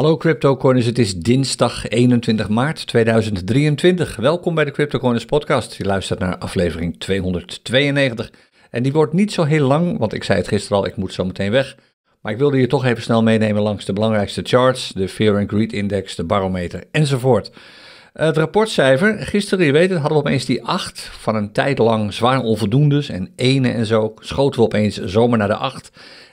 Hallo CryptoCorners, het is dinsdag 21 maart 2023. Welkom bij de CryptoCorners podcast. Je luistert naar aflevering 292. En die wordt niet zo heel lang, want ik zei het gisteren al, ik moet zo meteen weg. Maar ik wilde je toch even snel meenemen langs de belangrijkste charts, de Fear and Greed Index, de barometer enzovoort. Eh, het rapportcijfer, gisteren, je weet het, hadden we opeens die 8 van een tijd lang zwaar onvoldoendes en ene en zo, schoten we opeens zomaar naar de 8.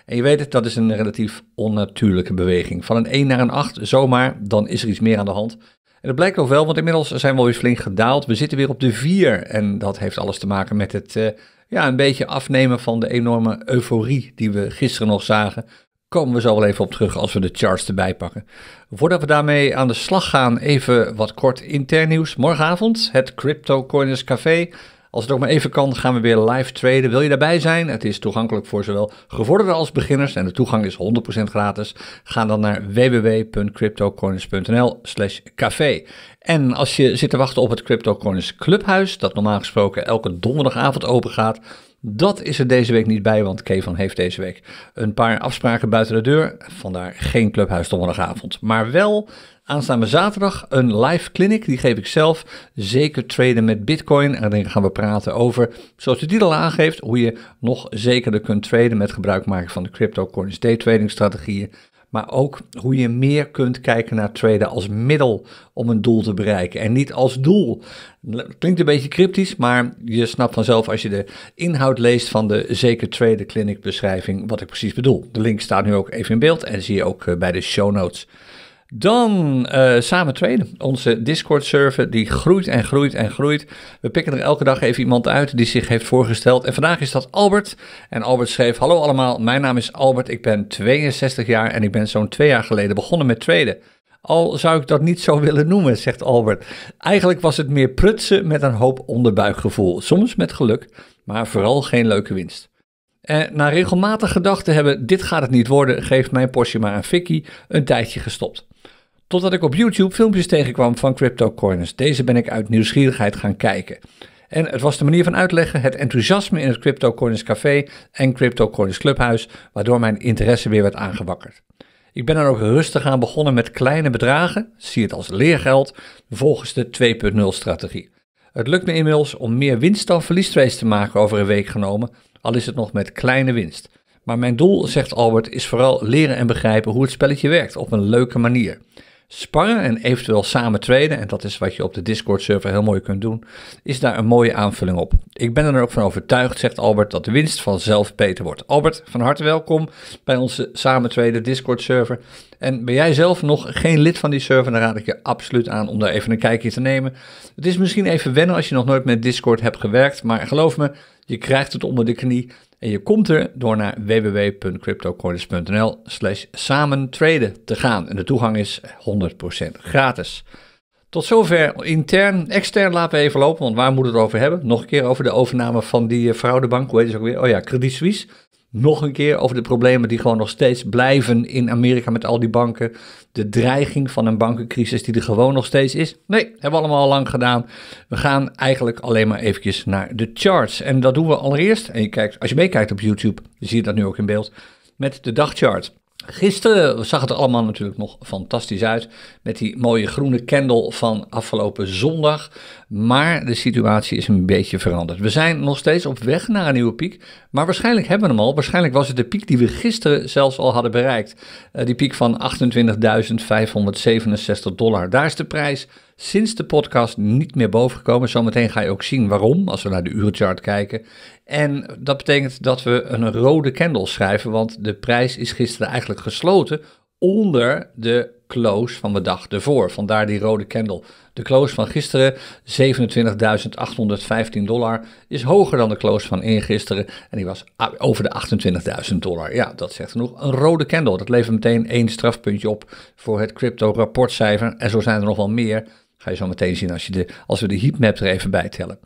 En je weet het, dat is een relatief onnatuurlijke beweging. Van een 1 naar een 8 zomaar, dan is er iets meer aan de hand. En dat blijkt ook wel, want inmiddels zijn we weer flink gedaald. We zitten weer op de 4 en dat heeft alles te maken met het eh, ja, een beetje afnemen van de enorme euforie die we gisteren nog zagen komen we zo wel even op terug als we de charts erbij pakken. Voordat we daarmee aan de slag gaan, even wat kort intern nieuws. Morgenavond het Crypto Coiners Café. Als het ook maar even kan, gaan we weer live traden. Wil je daarbij zijn? Het is toegankelijk voor zowel gevorderden als beginners en de toegang is 100% gratis. Ga dan naar www.cryptocoins.nl/slash café. En als je zit te wachten op het CryptoCoins Clubhuis, dat normaal gesproken elke donderdagavond open gaat, dat is er deze week niet bij, want Kevin heeft deze week een paar afspraken buiten de deur. Vandaar geen clubhuis donderdagavond. Maar wel aanstaande zaterdag een live clinic. Die geef ik zelf. Zeker traden met Bitcoin. En dan gaan we praten over, zoals de titel aangeeft, hoe je nog zekerder kunt traden met gebruik maken van de cryptocurrency day trading strategieën. Maar ook hoe je meer kunt kijken naar traden als middel om een doel te bereiken. En niet als doel. Klinkt een beetje cryptisch, maar je snapt vanzelf als je de inhoud leest van de Zeker Traden Clinic beschrijving wat ik precies bedoel. De link staat nu ook even in beeld en zie je ook eh, bij de show notes. Dan eh, samen traden. Onze Discord-server die groeit en groeit en groeit. We pikken er elke dag even iemand uit die zich heeft voorgesteld. En vandaag is dat Albert. En Albert schreef: Hallo allemaal, mijn naam is Albert. Ik ben 62 jaar en ik ben zo'n twee jaar geleden begonnen met traden. Al zou ik dat niet zo willen noemen, zegt Albert. Eigenlijk was het meer prutsen met een hoop onderbuikgevoel. Soms met geluk, maar vooral geen leuke winst. En na regelmatig gedachten hebben, dit gaat het niet worden, geeft mijn Porsche maar aan Vicky een tijdje gestopt. Totdat ik op YouTube filmpjes tegenkwam van cryptocoiners. Deze ben ik uit nieuwsgierigheid gaan kijken. En het was de manier van uitleggen, het enthousiasme in het CryptoCoins Café en coins Clubhuis, waardoor mijn interesse weer werd aangewakkerd. Ik ben dan ook rustig aan begonnen met kleine bedragen, zie het als leergeld, volgens de 2.0 strategie. Het lukt me inmiddels om meer winst dan verlies te maken over een week genomen al is het nog met kleine winst. Maar mijn doel, zegt Albert, is vooral leren en begrijpen hoe het spelletje werkt op een leuke manier sparren en eventueel samen traden, en dat is wat je op de Discord-server heel mooi kunt doen, is daar een mooie aanvulling op. Ik ben er ook van overtuigd, zegt Albert, dat de winst vanzelf beter wordt. Albert, van harte welkom bij onze samen traden Discord-server. En ben jij zelf nog geen lid van die server, dan raad ik je absoluut aan om daar even een kijkje te nemen. Het is misschien even wennen als je nog nooit met Discord hebt gewerkt, maar geloof me, je krijgt het onder de knie en je komt er door naar www.cryptocoins.nl slash samen te gaan. En de toegang is 100% gratis. Tot zover intern. Extern laten we even lopen, want waar moeten we het over hebben? Nog een keer over de overname van die eh, fraudebank. Hoe heet het ook weer? Oh ja, Credit Suisse nog een keer over de problemen die gewoon nog steeds blijven in Amerika met al die banken. De dreiging van een bankencrisis die er gewoon nog steeds is. Nee, hebben we allemaal al lang gedaan. We gaan eigenlijk alleen maar eventjes naar de charts. En dat doen we allereerst, en je kijkt, als je meekijkt op YouTube, zie je dat nu ook in beeld, met de dagchart. Gisteren zag het er allemaal natuurlijk nog fantastisch uit met die mooie groene candle van afgelopen zondag. Maar de situatie is een beetje veranderd. We zijn nog steeds op weg naar een nieuwe piek, maar waarschijnlijk hebben we hem al. Waarschijnlijk was het de piek die we gisteren zelfs al hadden bereikt. Eh, die piek van 28.567 dollar. Daar is de prijs sinds de podcast niet meer bovengekomen. Zometeen ga je ook zien waarom, als we naar de urenchart kijken. En dat betekent dat we een rode candle schrijven, want de prijs is gisteren eigenlijk gesloten onder de close van de dag ervoor. Vandaar die rode candle. De close van gisteren, 27.815 dollar, is hoger dan de close van eergisteren. En die was over de 28.000 dollar. Ja, dat zegt genoeg. Een rode candle, dat levert meteen één strafpuntje op voor het crypto-rapportcijfer. En zo zijn er nog wel meer. Ga je zo meteen zien als, je de, als we de heatmap er even bij tellen.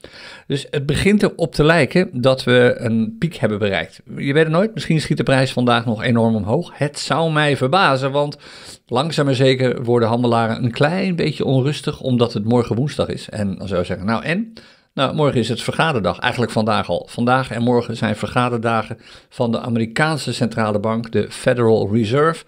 Dus het begint erop te lijken dat we een piek hebben bereikt. Je weet het nooit, misschien schiet de prijs vandaag nog enorm omhoog. Het zou mij verbazen, want langzaam maar zeker worden handelaren een klein beetje onrustig omdat het morgen woensdag is. En dan zou je zeggen, nou en? Nou, morgen is het vergaderdag, eigenlijk vandaag al. Vandaag en morgen zijn vergaderdagen van de Amerikaanse centrale bank, de Federal Reserve.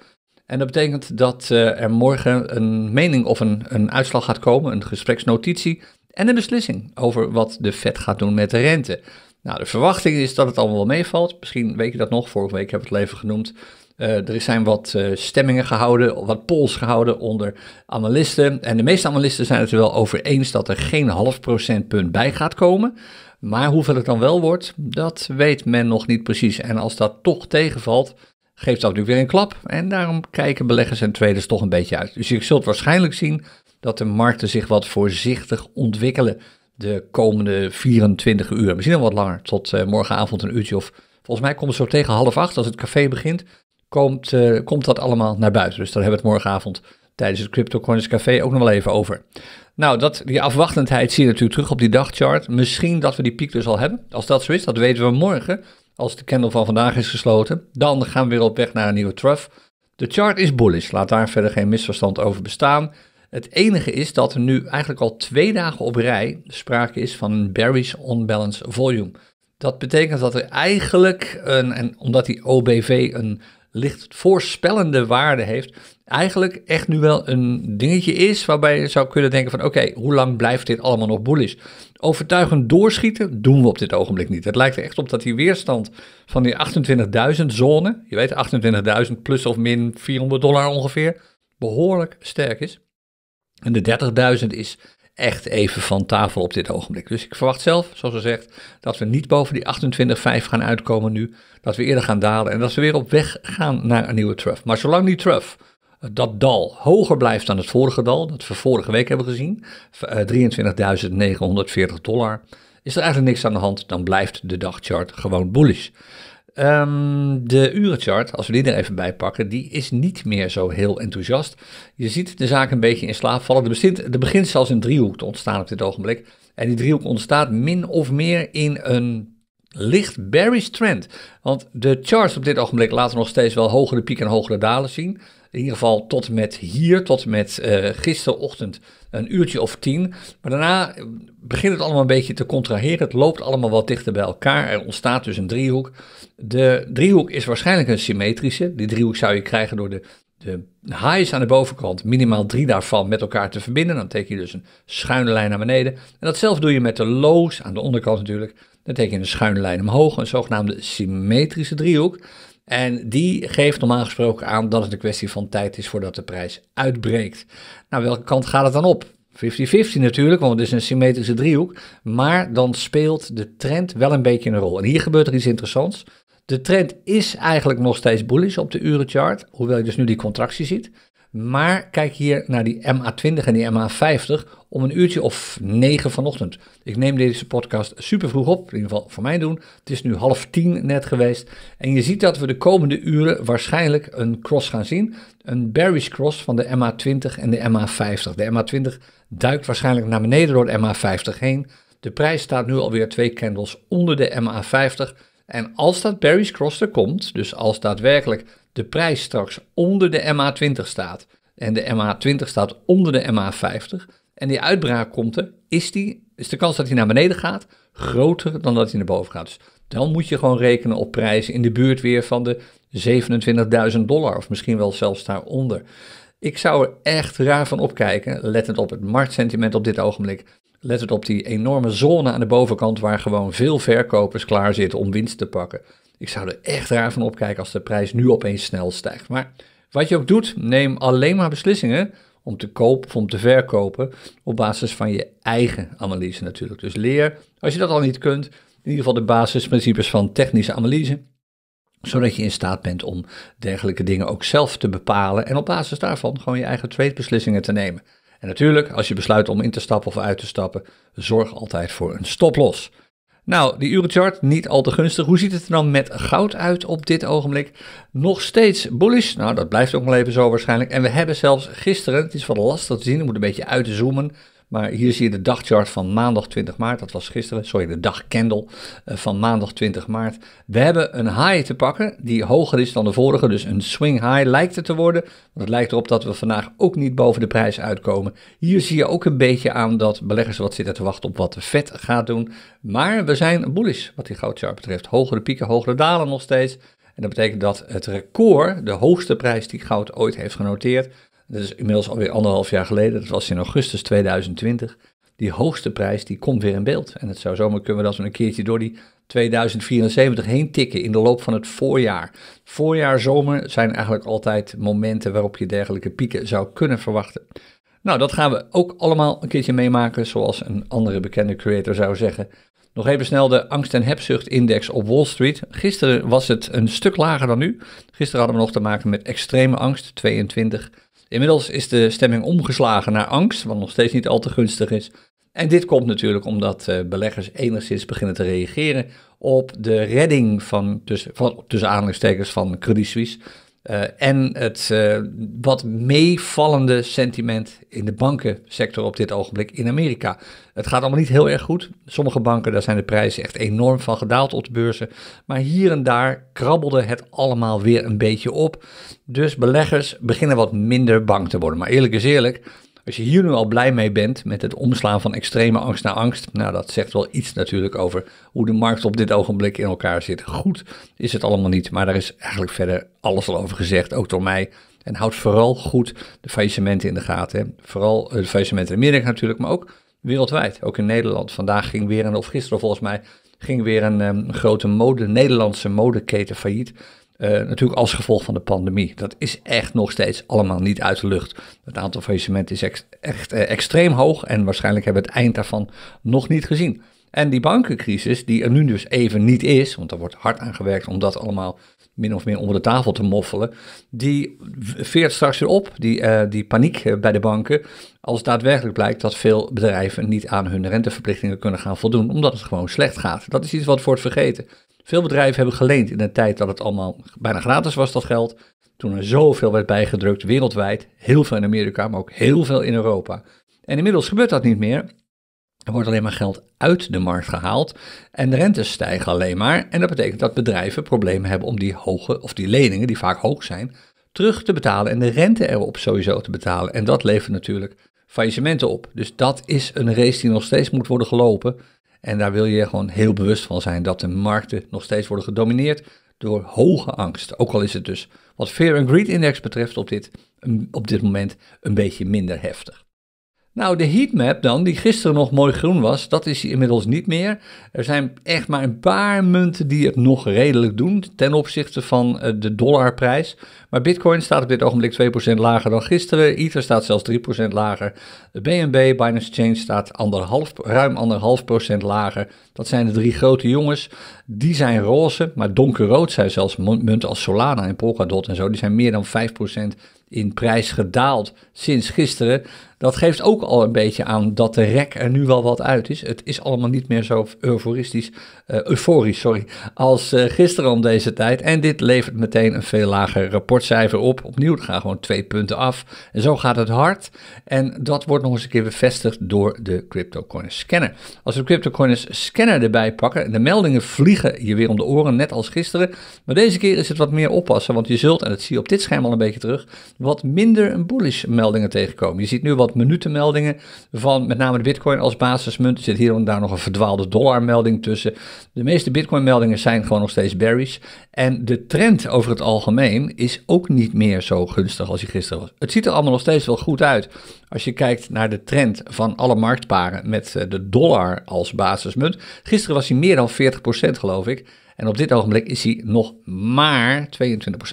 En dat betekent dat eh, er morgen een mening of een, een uitslag gaat komen, een gespreksnotitie en een beslissing over wat de Fed gaat doen met de rente. Nou, de verwachting is dat het allemaal wel meevalt. Misschien weet je dat nog, vorige week heb ik het leven genoemd. Eh, er zijn wat eh, stemmingen gehouden, wat polls gehouden onder analisten. En de meeste analisten zijn het er wel over eens dat er geen half procentpunt bij gaat komen. Maar hoeveel het dan wel wordt, dat weet men nog niet precies. En als dat toch tegenvalt, geeft dat nu weer een klap. En daarom kijken beleggers en traders toch een beetje uit. Dus je zult waarschijnlijk zien dat de markten zich wat voorzichtig ontwikkelen de komende 24 uur. Misschien al wat langer, tot eh, morgenavond een uurtje of... Volgens mij komt het zo tegen half acht, als het café begint, komt, eh, komt dat allemaal naar buiten. Dus daar hebben we het morgenavond tijdens het CryptoCoins Café ook nog wel even over. Nou, dat, die afwachtendheid zie je natuurlijk terug op die dagchart. Misschien dat we die piek dus al hebben. Als dat zo is, dat weten we morgen. Als de candle van vandaag is gesloten, dan gaan we weer op weg naar een nieuwe trough. De chart is bullish, laat daar verder geen misverstand over bestaan. Het enige is dat er nu eigenlijk al twee dagen op rij sprake is van een bearish unbalanced volume. Dat betekent dat er eigenlijk, een, en omdat die OBV een licht voorspellende waarde heeft, eigenlijk echt nu wel een dingetje is waarbij je zou kunnen denken van oké, hoe lang blijft dit allemaal nog bullish? Overtuigend doorschieten doen we op dit ogenblik niet. Het lijkt er echt op dat die weerstand van die 28.000 zone, je weet 28.000 plus of min 400 dollar ongeveer, behoorlijk sterk is. En de 30.000 is echt even van tafel op dit ogenblik. Dus ik verwacht zelf, zoals gezegd, dat we niet boven die 28,5 gaan uitkomen nu. Dat we eerder gaan dalen en dat we weer op weg gaan naar een nieuwe trough. Maar zolang die trough dat dal hoger blijft dan het vorige dal, dat we vorige week hebben gezien, 23.940 eh, dollar, is er eigenlijk niks aan de hand. Dan blijft de dagchart gewoon bullish. Ehm, de urenchart, als we die er even bij pakken, die is niet meer zo heel enthousiast. Je ziet de zaak een beetje in slaap vallen. Er, begint, er begint zelfs een driehoek te ontstaan op dit ogenblik. En die driehoek ontstaat min of meer in een licht bearish trend. Want de charts op dit ogenblik laten nog steeds wel hogere pieken en hogere dalen zien in ieder geval tot met hier, tot met uh, gisterochtend een uurtje of tien. Maar daarna eh, begint het allemaal een beetje te contraheren. Het loopt allemaal wat dichter bij elkaar. Er ontstaat dus een driehoek. De driehoek is waarschijnlijk een symmetrische. Die driehoek zou je krijgen door de, de highs aan de bovenkant, minimaal drie daarvan, met elkaar te verbinden. Dan teken je dus een schuine lijn naar beneden. En datzelfde doe je met de lows aan de onderkant natuurlijk. Dan teken je een schuine lijn omhoog, een zogenaamde symmetrische driehoek. En die geeft normaal gesproken aan dat het een kwestie van tijd is voordat de prijs uitbreekt. Nou, welke kant gaat het dan op? 50-50 natuurlijk, want het is een symmetrische driehoek. Maar dan speelt de trend wel een beetje een rol. En hier gebeurt er iets interessants. De trend is eigenlijk nog steeds bullish op de urenchart, hoewel je dus nu die contractie ziet. Maar kijk hier naar die MA20 en die MA50 om een uurtje of 9 vanochtend. Ik neem deze podcast super vroeg op, in ieder geval voor mij doen. Het is nu half tien net geweest. En je ziet dat we de komende uren waarschijnlijk een cross gaan zien. Een bearish cross van de MA20 en de MA50. De MA20 duikt waarschijnlijk naar beneden door de MA50 heen. De prijs staat nu alweer twee candles onder de MA50. En als dat bearish cross er komt, dus als daadwerkelijk de prijs straks onder de MA20 staat en de MA20 staat onder de MA50 en die uitbraak komt er, is, die, is de kans dat hij naar beneden gaat groter dan dat hij naar boven gaat. Dus dan moet je gewoon rekenen op prijzen in de buurt weer van de 27.000 dollar of misschien wel zelfs daaronder. Ik zou er echt raar van opkijken, lettend op het marktsentiment op dit ogenblik. Let het op die enorme zone aan de bovenkant waar gewoon veel verkopers klaar zitten om winst te pakken. Ik zou er echt raar van opkijken als de prijs nu opeens snel stijgt. Maar wat je ook doet, neem alleen maar beslissingen om te kopen of om te verkopen op basis van je eigen analyse natuurlijk. Dus leer, als je dat al niet kunt, in ieder geval de basisprincipes van technische analyse zodat je in staat bent om dergelijke dingen ook zelf te bepalen en op basis daarvan gewoon je eigen tradebeslissingen te nemen. En natuurlijk, als je besluit om in te stappen of uit te stappen, zorg altijd voor een stoploss. Nou, die urenchart niet al te gunstig. Hoe ziet het er dan met goud uit op dit ogenblik? Nog steeds bullish. Nou, dat blijft ook nog even zo waarschijnlijk. En we hebben zelfs gisteren, het is wat lastig te zien, ik moet een beetje uitzoomen. Maar hier zie je de dagchart van maandag 20 maart, dat was gisteren, sorry, de dagcandle eh, van maandag 20 maart. We hebben een high te pakken die hoger is dan de vorige, dus een swing high lijkt het te worden. Want het lijkt erop dat we vandaag ook niet boven de prijs uitkomen. Hier zie je ook een beetje aan dat beleggers wat zitten te wachten op wat de vet gaat doen. Maar we zijn bullish wat die goudchart betreft. Hogere pieken, hogere dalen nog steeds. En dat betekent dat het record, de hoogste prijs die goud ooit heeft genoteerd, is inmiddels alweer anderhalf jaar geleden, dat was in augustus 2020. Die hoogste prijs die komt weer in beeld. En het zou zomaar kunnen dat we een keertje door die 2074 heen tikken in de loop van het voorjaar. Voorjaar, zomer zijn eigenlijk altijd momenten waarop je dergelijke pieken zou kunnen verwachten. Nou, dat gaan we ook allemaal een keertje meemaken, zoals een andere bekende creator zou zeggen. Nog even snel de angst- en hebzucht-index op Wall Street. Gisteren was het een stuk lager dan nu. Gisteren hadden we nog te maken met extreme angst, 22. Inmiddels is de stemming omgeslagen naar angst, wat nog steeds niet al te gunstig is. En dit komt natuurlijk omdat eh, beleggers enigszins beginnen te reageren op de redding van, tussen, van, tussen aanhalingstekens van Credit Suisse. Eh, en het eh, wat meevallende sentiment in de bankensector op dit ogenblik in Amerika. Het gaat allemaal niet heel erg goed. Sommige banken, daar zijn de prijzen echt enorm van gedaald op de beurzen. Maar hier en daar krabbelde het allemaal weer een beetje op. Dus beleggers beginnen wat minder bang te worden. Maar eerlijk is eerlijk, als je hier nu al blij mee bent met het omslaan van extreme angst naar angst, nou dat zegt wel iets natuurlijk over hoe de markt op dit ogenblik in elkaar zit. Goed is het allemaal niet, maar daar is eigenlijk verder alles al over gezegd, ook door mij. En houd vooral goed de faillissementen in de gaten. Vooral eh, de faillissementen in Amerika natuurlijk, maar ook wereldwijd. Ook in Nederland. Vandaag ging weer, een, of gisteren volgens mij, ging weer een ehm, grote mode, Nederlandse modeketen failliet. Eh, natuurlijk als gevolg van de pandemie. Dat is echt nog steeds allemaal niet uit de lucht. Het aantal faillissementen is echt eh, extreem hoog en waarschijnlijk hebben we het eind daarvan nog niet gezien. En die bankencrisis, die er nu dus even niet is, want er wordt hard aan gewerkt om dat allemaal min of meer onder de tafel te moffelen, die veert straks weer op, die, eh, die paniek bij de banken, als daadwerkelijk blijkt dat veel bedrijven niet aan hun renteverplichtingen kunnen gaan voldoen, omdat het gewoon slecht gaat. Dat is iets wat wordt vergeten. Veel bedrijven hebben geleend in een tijd dat het allemaal bijna gratis was, dat geld. Toen er zoveel werd bijgedrukt wereldwijd, heel veel in Amerika, maar ook heel veel in Europa. En inmiddels gebeurt dat niet meer. Er wordt alleen maar geld uit de markt gehaald en de rentes stijgen alleen maar. En dat betekent dat bedrijven problemen hebben om die hoge, of die leningen, die vaak hoog zijn, terug te betalen en de rente erop sowieso te betalen. En dat levert natuurlijk faillissementen op. Dus dat is een race die nog steeds moet worden gelopen. En daar wil je gewoon heel bewust van zijn dat de markten nog steeds worden gedomineerd door hoge angst. Ook al is het dus wat Fear and Greed Index betreft op dit, op dit moment een beetje minder heftig. Nou, de heatmap dan, die gisteren nog mooi groen was, dat is inmiddels niet meer. Er zijn echt maar een paar munten die het nog redelijk doen ten opzichte van eh, de dollarprijs. Maar Bitcoin staat op dit ogenblik 2% lager dan gisteren. Ether staat zelfs 3% lager. De BNB, Binance Change, staat anderhalf, ruim 1,5% lager. Dat zijn de drie grote jongens. Die zijn roze, maar donkerrood zijn zelfs munten als Solana en Polkadot en zo. Die zijn meer dan 5% in prijs gedaald sinds gisteren dat geeft ook al een beetje aan dat de rek er nu wel wat uit is. Het is allemaal niet meer zo euforistisch, eh, euforisch sorry, als eh, gisteren om deze tijd. En dit levert meteen een veel lager rapportcijfer op. Opnieuw, het gaan gewoon twee punten af. En zo gaat het hard. En dat wordt nog eens een keer bevestigd door de CryptoCoin Scanner. Als we de CryptoCoin Scanner erbij pakken, de meldingen vliegen je weer om de oren, net als gisteren. Maar deze keer is het wat meer oppassen, want je zult, en dat zie je op dit scherm al een beetje terug, wat minder bullish meldingen tegenkomen. Je ziet nu wat wat minutenmeldingen van met name de bitcoin als basismunt. Er zit hier en daar nog een verdwaalde dollarmelding tussen. De meeste bitcoin meldingen zijn gewoon nog steeds berries. En de trend over het algemeen is ook niet meer zo gunstig als die gisteren was. Het ziet er allemaal nog steeds wel goed uit. Als je kijkt naar de trend van alle marktparen met eh, de dollar als basismunt. Gisteren was hij meer dan 40% geloof ik. En op dit ogenblik is hij nog maar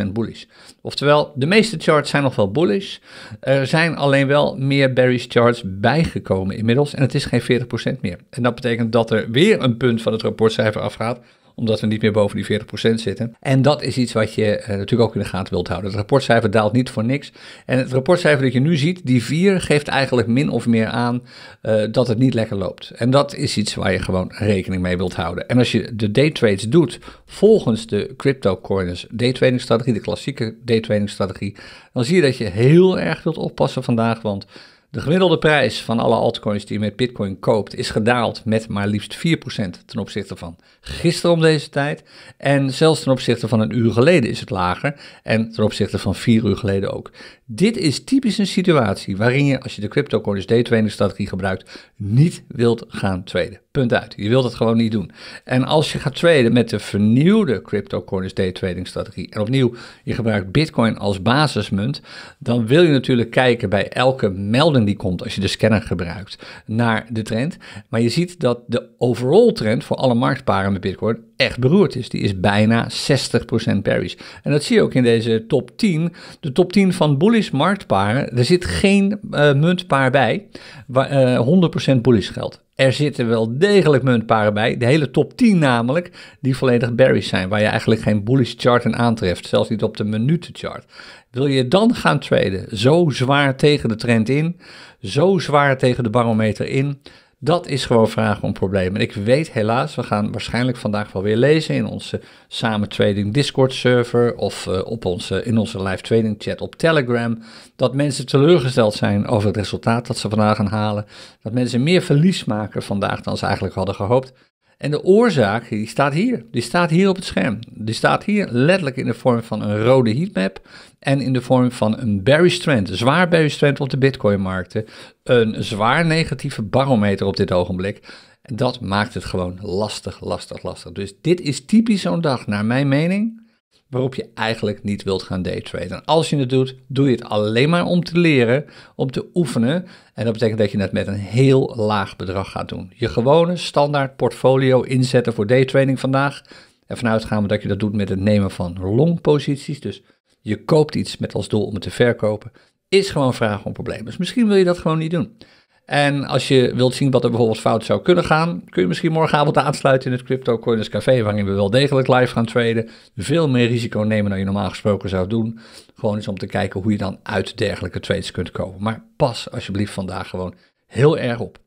22% bullish. Oftewel, de meeste charts zijn nog wel bullish. Er zijn alleen wel meer bearish charts bijgekomen inmiddels. En het is geen 40% meer. En dat betekent dat er weer een punt van het rapportcijfer afgaat omdat we niet meer boven die 40% zitten. En dat is iets wat je eh, natuurlijk ook in de gaten wilt houden. Het rapportcijfer daalt niet voor niks. En het rapportcijfer dat je nu ziet, die 4, geeft eigenlijk min of meer aan eh, dat het niet lekker loopt. En dat is iets waar je gewoon rekening mee wilt houden. En als je de trades doet volgens de crypto day daytrading strategie, de klassieke daytrading strategie, dan zie je dat je heel erg wilt oppassen vandaag, want de gemiddelde prijs van alle altcoins die je met Bitcoin koopt is gedaald met maar liefst 4% ten opzichte van gisteren om deze tijd. En zelfs ten opzichte van een uur geleden is het lager en ten opzichte van vier uur geleden ook. Dit is typisch een situatie waarin je, als je de cryptocurrency day trading strategie gebruikt, niet wilt gaan traden. Punt uit. Je wilt het gewoon niet doen. En als je gaat traden met de vernieuwde cryptocurrency day trading strategie, en opnieuw, je gebruikt Bitcoin als basismunt, dan wil je natuurlijk kijken bij elke melding die komt, als je de scanner gebruikt, naar de trend. Maar je ziet dat de overall trend voor alle marktparen met Bitcoin echt beroerd is. Die is bijna 60% berries. En dat zie je ook in deze top 10. De top 10 van bullish marktparen, er zit geen eh, muntpaar bij waar 100% bullish geld. Er zitten wel degelijk muntparen bij, de hele top 10 namelijk, die volledig bearish zijn, waar je eigenlijk geen bullish chart in aantreft, zelfs niet op de minutenchart. Wil je dan gaan traden, zo zwaar tegen de trend in, zo zwaar tegen de barometer in, dat is gewoon vragen om problemen. ik weet helaas, we gaan waarschijnlijk vandaag wel weer lezen in onze samen trading Discord server of eh, op onze, in onze live trading chat op Telegram, dat mensen teleurgesteld zijn over het resultaat dat ze vandaag gaan halen. Dat mensen meer verlies maken vandaag dan ze eigenlijk hadden gehoopt. En de oorzaak, die staat hier. Die staat hier op het scherm. Die staat hier letterlijk in de vorm van een rode heatmap en in de vorm van een bearish trend, een zwaar bearish trend op de Bitcoin-markten, een zwaar negatieve barometer op dit ogenblik. En dat maakt het gewoon lastig, lastig, lastig. Dus dit is typisch zo'n dag, naar mijn mening, waarop je eigenlijk niet wilt gaan daytraden. En als je het doet, doe je het alleen maar om te leren, om te oefenen. En dat betekent dat je het met een heel laag bedrag gaat doen. Je gewone standaard portfolio inzetten voor daytrading vandaag. En vanuit gaan we dat je dat doet met het nemen van long posities. Dus je koopt iets met als doel om het te verkopen, is gewoon vragen om problemen. Dus misschien wil je dat gewoon niet doen. En als je wilt zien wat er bijvoorbeeld fout zou kunnen gaan, kun je misschien morgenavond aansluiten in het Crypto Coiners Café, waarin we wel degelijk live gaan traden. Veel meer risico nemen dan je normaal gesproken zou doen. Gewoon eens om te kijken hoe je dan uit dergelijke trades kunt komen. Maar pas alsjeblieft vandaag gewoon heel erg op.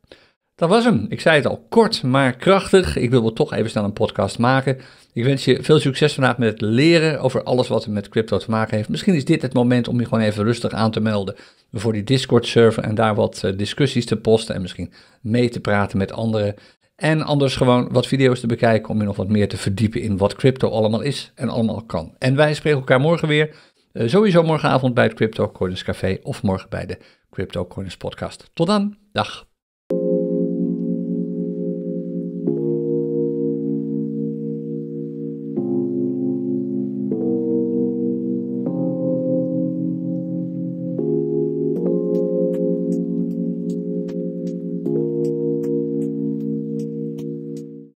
Dat was hem. Ik zei het al, kort maar krachtig. Ik wil wel toch even snel een podcast maken. Ik wens je veel succes vandaag met het leren over alles wat met crypto te maken heeft. Misschien is dit het moment om je gewoon even rustig aan te melden voor die Discord-server en daar wat eh, discussies te posten en misschien mee te praten met anderen. En anders gewoon wat video's te bekijken om je nog wat meer te verdiepen in wat crypto allemaal is en allemaal kan. En wij spreken elkaar morgen weer. Eh, sowieso morgenavond bij het Crypto Coins Café of morgen bij de Crypto Coins Podcast. Tot dan, dag.